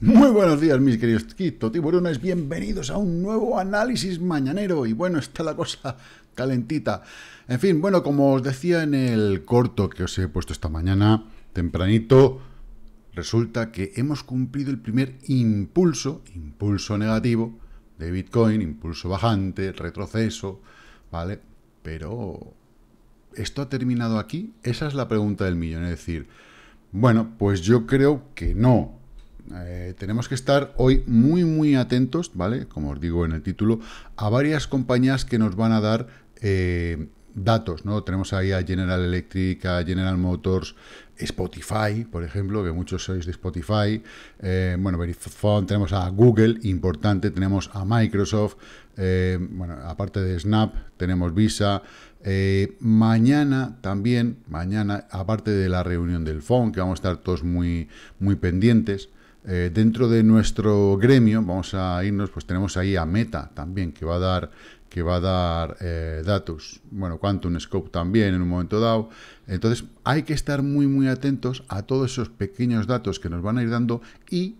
Muy buenos días, mis queridos Quito Tiburones. Bienvenidos a un nuevo análisis mañanero. Y bueno, está la cosa calentita. En fin, bueno, como os decía en el corto que os he puesto esta mañana, tempranito, resulta que hemos cumplido el primer impulso, impulso negativo de Bitcoin, impulso bajante, retroceso, ¿vale? Pero ¿esto ha terminado aquí? Esa es la pregunta del millón. Es decir, bueno, pues yo creo que no. Eh, tenemos que estar hoy muy, muy atentos, ¿vale? Como os digo en el título, a varias compañías que nos van a dar eh, datos, ¿no? Tenemos ahí a General Electric, a General Motors, Spotify, por ejemplo, que muchos sois de Spotify, eh, bueno, Verifone, tenemos a Google, importante, tenemos a Microsoft, eh, bueno, aparte de Snap, tenemos Visa, eh, mañana también, mañana, aparte de la reunión del FON, que vamos a estar todos muy, muy pendientes, dentro de nuestro gremio, vamos a irnos, pues tenemos ahí a Meta también, que va a dar que va a dar eh, datos, bueno, Quantum Scope también en un momento dado. Entonces hay que estar muy, muy atentos a todos esos pequeños datos que nos van a ir dando y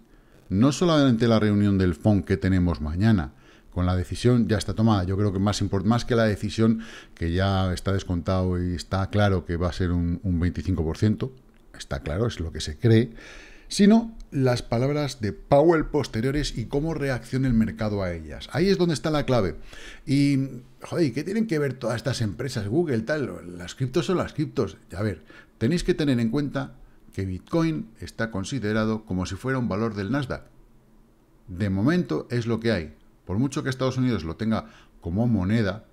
no solamente la reunión del FON que tenemos mañana, con la decisión ya está tomada. Yo creo que más, más que la decisión, que ya está descontado y está claro que va a ser un, un 25%, está claro, es lo que se cree, sino las palabras de Powell posteriores y cómo reacciona el mercado a ellas. Ahí es donde está la clave. Y, joder, ¿qué tienen que ver todas estas empresas? Google, tal, las criptos son las criptos. A ver, tenéis que tener en cuenta que Bitcoin está considerado como si fuera un valor del Nasdaq. De momento es lo que hay. Por mucho que Estados Unidos lo tenga como moneda,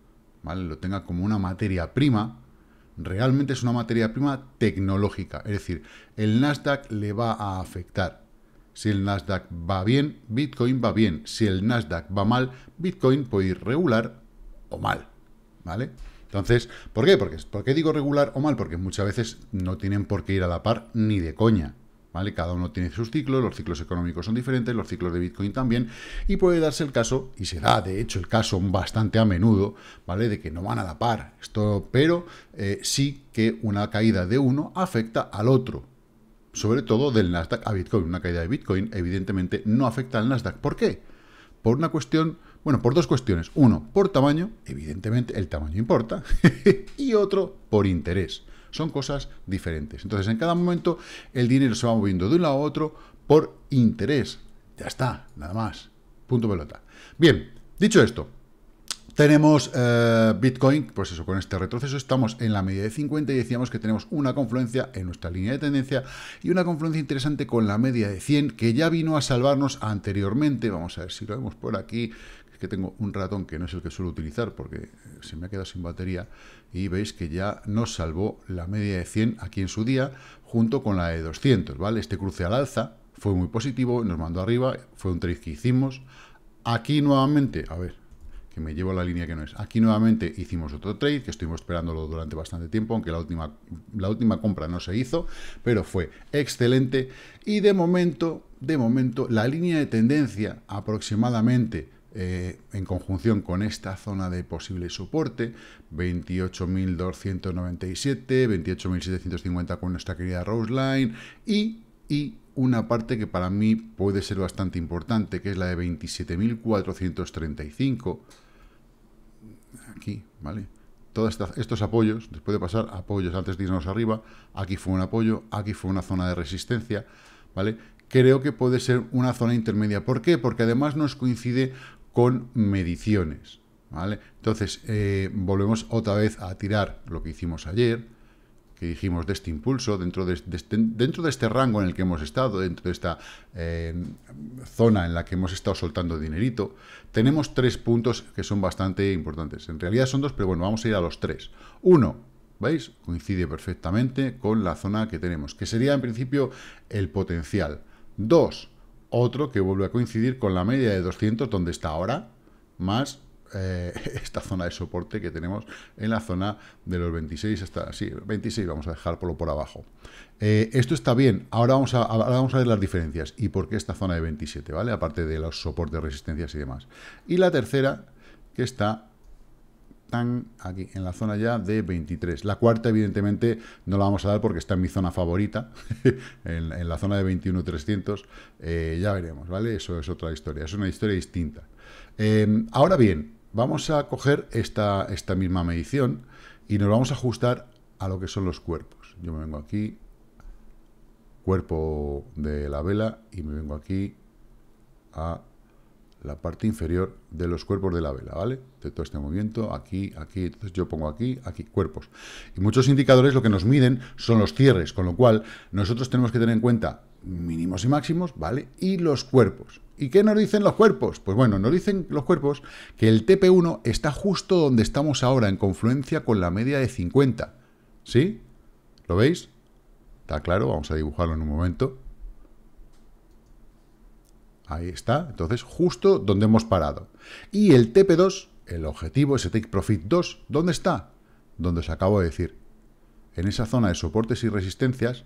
¿vale? lo tenga como una materia prima, realmente es una materia prima tecnológica. Es decir, el Nasdaq le va a afectar. Si el Nasdaq va bien, Bitcoin va bien. Si el Nasdaq va mal, Bitcoin puede ir regular o mal. ¿Vale? Entonces, ¿por qué? Porque, ¿Por qué digo regular o mal? Porque muchas veces no tienen por qué ir a la par ni de coña. Cada uno tiene sus ciclos, los ciclos económicos son diferentes, los ciclos de Bitcoin también, y puede darse el caso, y se da de hecho el caso bastante a menudo, ¿vale? De que no van a la par, esto, pero eh, sí que una caída de uno afecta al otro, sobre todo del Nasdaq a Bitcoin. Una caída de Bitcoin, evidentemente, no afecta al Nasdaq. ¿Por qué? Por una cuestión, bueno, por dos cuestiones. Uno, por tamaño, evidentemente el tamaño importa, y otro, por interés. Son cosas diferentes. Entonces, en cada momento, el dinero se va moviendo de un lado a otro por interés. Ya está, nada más. Punto pelota. Bien, dicho esto, tenemos eh, Bitcoin, pues eso, con este retroceso estamos en la media de 50 y decíamos que tenemos una confluencia en nuestra línea de tendencia y una confluencia interesante con la media de 100 que ya vino a salvarnos anteriormente, vamos a ver si lo vemos por aquí, tengo un ratón que no es el que suelo utilizar porque se me ha quedado sin batería y veis que ya nos salvó la media de 100 aquí en su día junto con la de 200, ¿vale? Este cruce al alza fue muy positivo, nos mandó arriba, fue un trade que hicimos. Aquí nuevamente, a ver, que me llevo la línea que no es. Aquí nuevamente hicimos otro trade, que estuvimos esperándolo durante bastante tiempo, aunque la última, la última compra no se hizo, pero fue excelente. Y de momento, de momento, la línea de tendencia aproximadamente eh, en conjunción con esta zona de posible soporte, 28.297, 28.750 con nuestra querida Rose Line y, y una parte que para mí puede ser bastante importante, que es la de 27.435. Aquí, ¿vale? Todos estos apoyos, después de pasar apoyos antes de irnos arriba, aquí fue un apoyo, aquí fue una zona de resistencia, ¿vale? Creo que puede ser una zona intermedia. ¿Por qué? Porque además nos coincide con mediciones. ¿vale? Entonces, eh, volvemos otra vez a tirar lo que hicimos ayer, que dijimos de este impulso, dentro de, este, este, rango en el que hemos estado, dentro de esta eh, zona en la que hemos estado soltando dinerito, tenemos tres puntos que son bastante importantes. En realidad son dos, pero bueno, vamos a ir a los tres. Uno, ¿veis? Coincide perfectamente con la zona que tenemos, que sería en principio el potencial. Dos, otro que vuelve a coincidir con la media de 200 donde está ahora, más eh, esta zona de soporte que tenemos en la zona de los 26 hasta, sí, 26 vamos a dejar por, por abajo. Eh, esto está bien, ahora vamos, a, vamos a ver las diferencias y por qué esta zona de 27, ¿vale? Aparte de los soportes, resistencias y demás. Y la tercera, que está están aquí en la zona ya de 23. La cuarta, evidentemente, no la vamos a dar porque está en mi zona favorita, en, la zona de 21.300. Eh, ya veremos, ¿vale? Eso es otra historia, es una historia distinta. Em, ahora bien, vamos a coger esta, esta misma medición y nos vamos a ajustar a lo que son los cuerpos. Yo me vengo aquí, cuerpo de la vela, y me vengo aquí a la parte inferior de los cuerpos de la vela, ¿vale? De todo este movimiento, aquí, aquí, entonces yo pongo aquí, aquí, cuerpos. Y muchos indicadores lo que nos miden son los cierres, con lo cual nosotros tenemos que tener en cuenta mínimos y máximos, ¿vale? Y los cuerpos. ¿Y qué nos dicen los cuerpos? Pues bueno, nos dicen los cuerpos que el TP1 está justo donde estamos ahora, en confluencia con la media de 50, ¿sí? ¿Lo veis? Está claro, vamos a dibujarlo en un momento. Ahí está, entonces justo donde hemos parado. Y el TP2, el objetivo, ese Take Profit 2, ¿dónde está? Donde os acabo de decir. En esa zona de soportes y resistencias,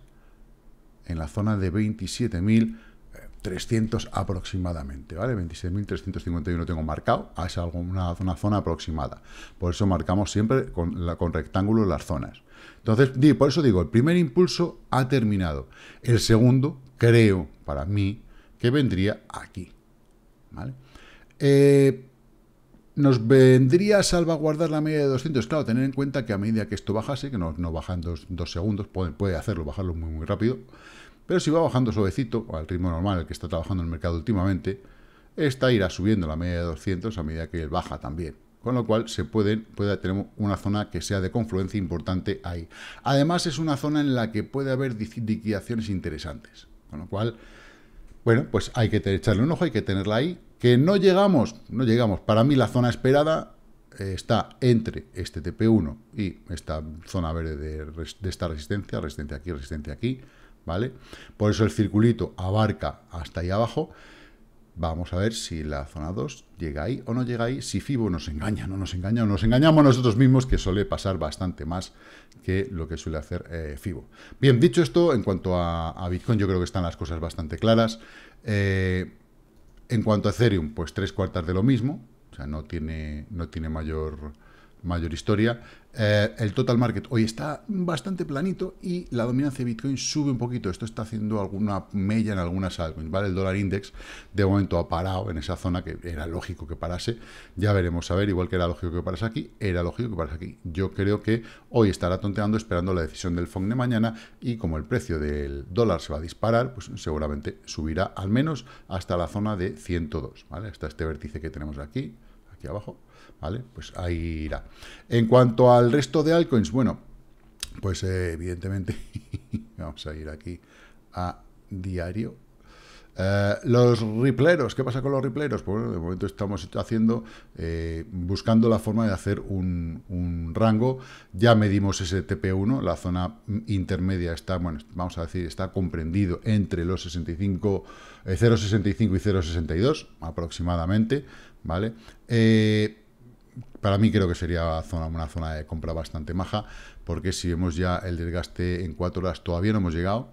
en la zona de 27.300 aproximadamente, ¿vale? 26.351 tengo marcado, ah, es una, zona aproximada. Por eso marcamos siempre con, la, con rectángulo las zonas. Entonces, por eso digo, el primer impulso ha terminado. El segundo, creo, para mí, que vendría aquí. Eh, ¿Nos vendría a salvaguardar la media de 200? Claro, tener en cuenta que a medida que esto bajase, que no, no baja en dos, segundos, puede, puede, hacerlo, bajarlo muy, muy rápido, pero si va bajando suavecito, al ritmo normal, que está trabajando el mercado últimamente, esta irá subiendo la media de 200 a medida que baja también. Con lo cual, se puede tener una zona que sea de confluencia importante ahí. Además, es una zona en la que puede haber liquidaciones interesantes. Con lo cual, bueno, pues hay que echarle un ojo, hay que tenerla ahí. Que no llegamos, no llegamos. Para mí la zona esperada eh, está entre este TP1 y esta zona verde de, esta resistencia, resistencia aquí, resistencia aquí, ¿vale? Por eso el circulito abarca hasta ahí abajo, Vamos a ver si la zona 2 llega ahí o no llega ahí, si Fibo nos engaña, no nos engaña, o nos engañamos nosotros mismos, que suele pasar bastante más que lo que suele hacer eh, Fibo. Bien, dicho esto, en cuanto a, Bitcoin, yo creo que están las cosas bastante claras. Eh, en cuanto a Ethereum, pues tres cuartas de lo mismo, o sea, no tiene, no tiene mayor, mayor historia. Eh, el total market hoy está bastante planito y la dominancia de Bitcoin sube un poquito. Esto está haciendo alguna mella en algunas altcoins, ¿vale? El dólar index de momento ha parado en esa zona que era lógico que parase. Ya veremos, a ver, igual que era lógico que parase aquí, era lógico que parase aquí. Yo creo que hoy estará tonteando esperando la decisión del fondo de mañana y como el precio del dólar se va a disparar, pues seguramente subirá al menos hasta la zona de 102, ¿vale? Hasta este vértice que tenemos aquí, aquí abajo, ¿vale? Pues ahí irá. En cuanto al resto de altcoins, bueno, pues eh, evidentemente, vamos a ir aquí a diario. Eh, los ripleros, ¿qué pasa con los ripleros? Pues, bueno, de momento estamos haciendo, eh, buscando la forma de hacer un, un, rango. Ya medimos ese TP1, la zona intermedia está, bueno, vamos a decir, está comprendido entre los 65, 0.65 y 0.62 aproximadamente, ¿vale? Para mí creo que sería una zona de compra bastante maja, porque si vemos ya el desgaste en cuatro horas, todavía no hemos llegado,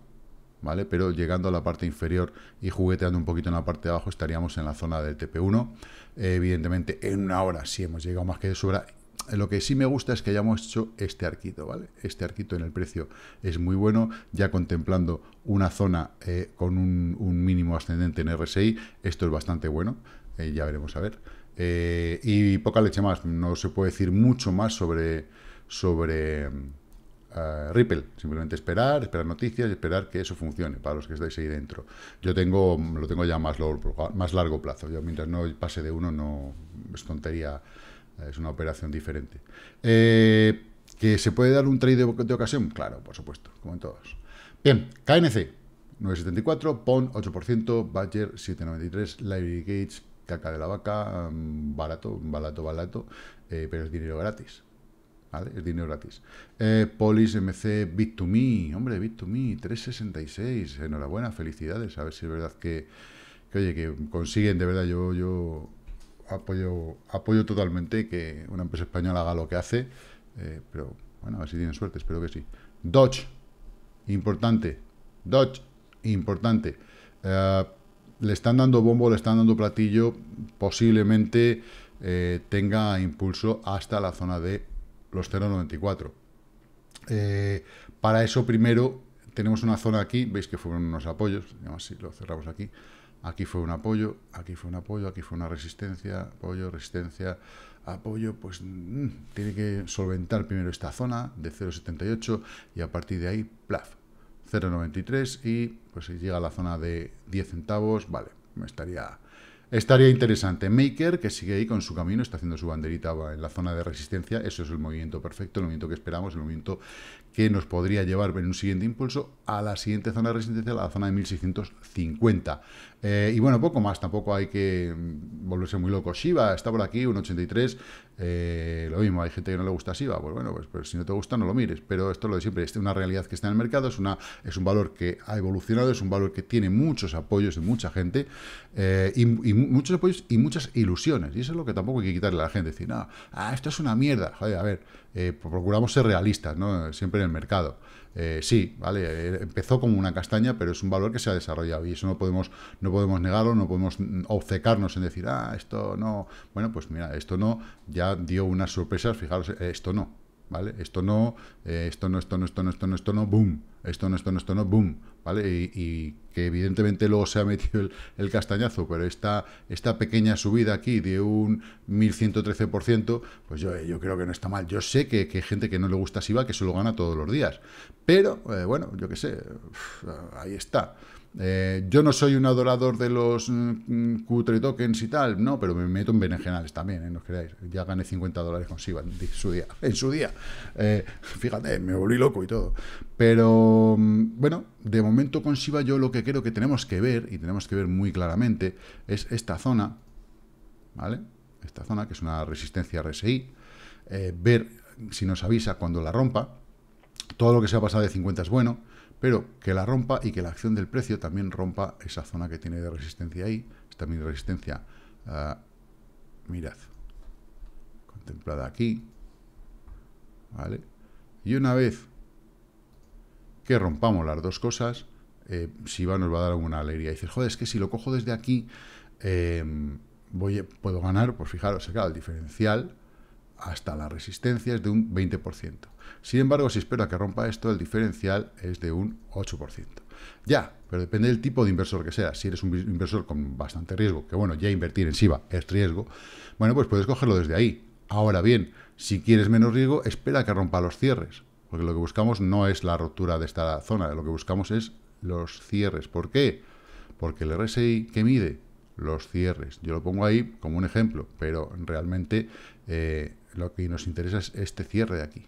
¿vale? Pero llegando a la parte inferior y jugueteando un poquito en la parte de abajo, estaríamos en la zona del TP1. evidentemente, en una hora sí hemos llegado más que de sobra. Lo que sí me gusta es que hayamos hecho este arquito, ¿vale? Este arquito en el precio es muy bueno, ya contemplando una zona eh, con un, mínimo ascendente en RSI, esto es bastante bueno, eh, ya veremos a ver. Eh, y poca leche más, no se puede decir mucho más sobre, sobre eh, Ripple, simplemente esperar, esperar noticias y esperar que eso funcione para los que estáis ahí dentro. Yo tengo, lo tengo ya más, largo, más largo plazo, yo mientras no pase de uno no es tontería, es una operación diferente. Eh, ¿Que se puede dar un trade de, ocasión? Claro, por supuesto, como en todos. Bien, KNC, 9,74, PON 8%, Badger 7,93, Library Gates caca de la vaca, mm, barato, barato, barato, eh, pero es dinero gratis. ¿Vale? Es dinero gratis. Eh, Polis MC Bit2Me, hombre, Bit2Me, 366, enhorabuena, felicidades. A ver si es verdad que, oye, que consiguen, de verdad, yo, yo apoyo, apoyo totalmente que una empresa española haga lo que hace, eh, pero bueno, a ver si tienen suerte, espero que sí. Dodge, importante, Dodge, importante le están dando bombo, le están dando platillo, posiblemente eh, tenga impulso hasta la zona de los 0,94. Eh, para eso primero tenemos una zona aquí, veis que fueron unos apoyos, si lo cerramos aquí, aquí fue un apoyo, aquí fue un apoyo, aquí fue una resistencia, apoyo, resistencia, apoyo, pues mm, tiene que solventar primero esta zona de 0,78 y a partir de ahí, plaf, 0,93 y pues si llega a la zona de 10 centavos, vale, estaría, estaría interesante. Maker, que sigue ahí con su camino, está haciendo su banderita en la zona de resistencia, eso es el movimiento perfecto, el movimiento que esperamos, el movimiento que nos podría llevar en un siguiente impulso a la siguiente zona de resistencia, a la zona de 1650. Eh, y bueno, poco más, tampoco hay que mm, volverse muy loco. Shiva está por aquí, un 83, eh, lo mismo, hay gente que no le gusta Shiva, pues bueno, pues, si no te gusta no lo mires, pero esto lo de siempre, es este, una realidad que está en el mercado, es, una, es un valor que ha evolucionado, es un valor que tiene muchos apoyos de mucha gente, eh, y, muchos apoyos y muchas ilusiones, y eso es lo que tampoco hay que quitarle a la gente, decir, no, ah, esto es una mierda, joder, a ver, procuramos ser realistas, ¿no? Siempre el mercado. Eh, sí, vale, eh, empezó como una castaña, pero es un valor que se ha desarrollado y eso no podemos, no podemos negarlo, no podemos obcecarnos en decir, ah, esto no, bueno, pues mira, esto no, ya dio unas sorpresas, fijaros, eh, esto no, ¿vale? Esto no, eh, esto no, esto no, esto no, esto no, esto no, boom, esto no, esto no, esto no, boom, ¿vale? Y, que evidentemente luego se ha metido el, castañazo, pero esta, esta pequeña subida aquí de un 1113%, pues yo, yo creo que no está mal. Yo sé que, hay gente que no le gusta SIBA, que se lo gana todos los días, pero, eh, bueno, yo qué sé, ahí está. Eh, yo no soy un adorador de los mm, cutre tokens y tal, no, pero me meto en berenjenales también, ¿eh? no os creáis. Ya gané 50 dólares con Shiba en su día. En su día. Eh, fíjate, me volví loco y todo. Pero mm, bueno, de momento con Shiba yo lo que creo que tenemos que ver, y tenemos que ver muy claramente, es esta zona, ¿vale? Esta zona, que es una resistencia RSI, ver si nos avisa cuando la rompa. Todo lo que se ha pasado de 50 es bueno pero que la rompa y que la acción del precio también rompa esa zona que tiene de resistencia ahí, esta mi resistencia, mirad, contemplada aquí, ¿vale? Y una vez que rompamos las dos cosas, eh, si va nos va a dar alguna alegría. Y dices, joder, es que si lo cojo desde aquí, eh, voy, puedo ganar, pues fijaros, queda el diferencial hasta la resistencia es de un 20%. Sin embargo, si espero a que rompa esto, el diferencial es de un 8%. Ya, pero depende del tipo de inversor que sea. Si eres un inversor con bastante riesgo, que bueno, ya invertir en SIBA es riesgo, bueno, pues puedes cogerlo desde ahí. Ahora bien, si quieres menos riesgo, espera a que rompa los cierres, porque lo que buscamos no es la rotura de esta zona, lo que buscamos es los cierres. ¿Por qué? Porque el RSI que mide los cierres. Yo lo pongo ahí como un ejemplo, pero realmente eh, lo que nos interesa es este cierre de aquí.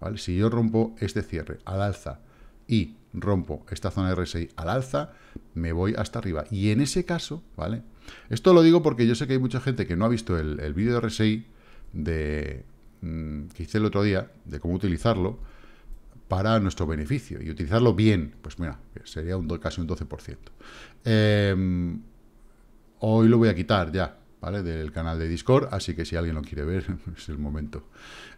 ¿vale? Si yo rompo este cierre al alza y rompo esta zona de RSI al alza, me voy hasta arriba. Y en ese caso, ¿vale? Esto lo digo porque yo sé que hay mucha gente que no ha visto el, vídeo de RSI de, mm, que hice el otro día, de cómo utilizarlo para nuestro beneficio y utilizarlo bien. Pues mira, sería un, casi un 12%. Em, hoy lo voy a quitar ya, del canal de Discord, así que si alguien lo quiere ver, es el momento.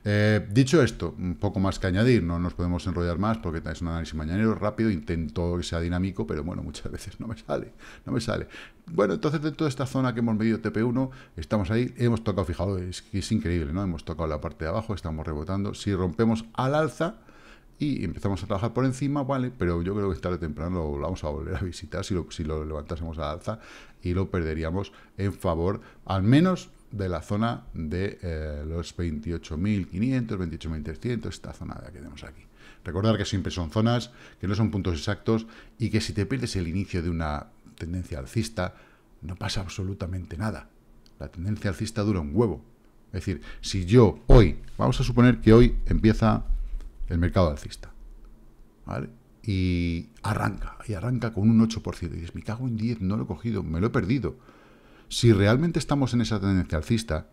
Eh, dicho esto, un poco más que añadir, no nos podemos enrollar más porque es un análisis mañanero rápido, intento que sea dinámico, pero bueno, muchas veces no me sale, no me sale. Bueno, entonces de toda esta zona que hemos medido TP1, estamos ahí, hemos tocado, fijaos, es, es increíble, ¿no? Hemos tocado la parte de abajo, estamos rebotando, si rompemos al alza, y empezamos a trabajar por encima, vale, pero yo creo que tarde o temprano lo vamos a volver a visitar si lo, si lo levantásemos a alza y lo perderíamos en favor, al menos de la zona de eh, los 28.500, 28.300, esta zona que tenemos aquí. Recordar que siempre son zonas, que no son puntos exactos y que si te pierdes el inicio de una tendencia alcista, no pasa absolutamente nada. La tendencia alcista dura un huevo. Es decir, si yo hoy, vamos a suponer que hoy empieza el mercado alcista. Y arranca, y arranca con un 8%. Y dices, me cago en 10, no lo he cogido, me lo he perdido. Si realmente estamos en esa tendencia alcista,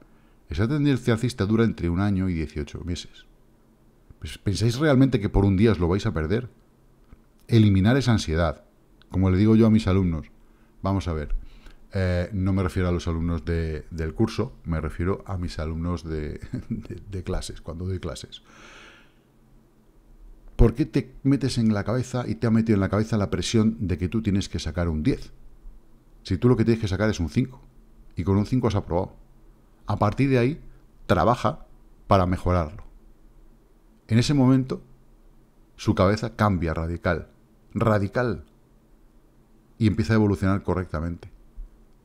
esa tendencia alcista dura entre un año y 18 meses. Pues, ¿Pensáis realmente que por un día os lo vais a perder? Eliminar esa ansiedad. Como le digo yo a mis alumnos, vamos a ver, eh, no me refiero a los alumnos de, del curso, me refiero a mis alumnos de clases, cuando doy clases. ¿por qué te metes en la cabeza y te ha metido en la cabeza la presión de que tú tienes que sacar un 10? Si tú lo que tienes que sacar es un 5 y con un 5 has aprobado. A partir de ahí, trabaja para mejorarlo. En ese momento, su cabeza cambia radical, radical, y empieza a evolucionar correctamente.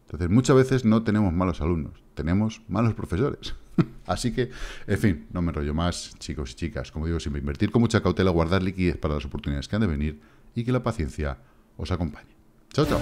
Entonces, muchas veces no tenemos malos alumnos, tenemos malos profesores. Así que, en fin, no me enrollo más, chicos y chicas. Como digo, siempre invertir con mucha cautela, guardar liquidez para las oportunidades que han de venir y que la paciencia os acompañe. Chao, chao.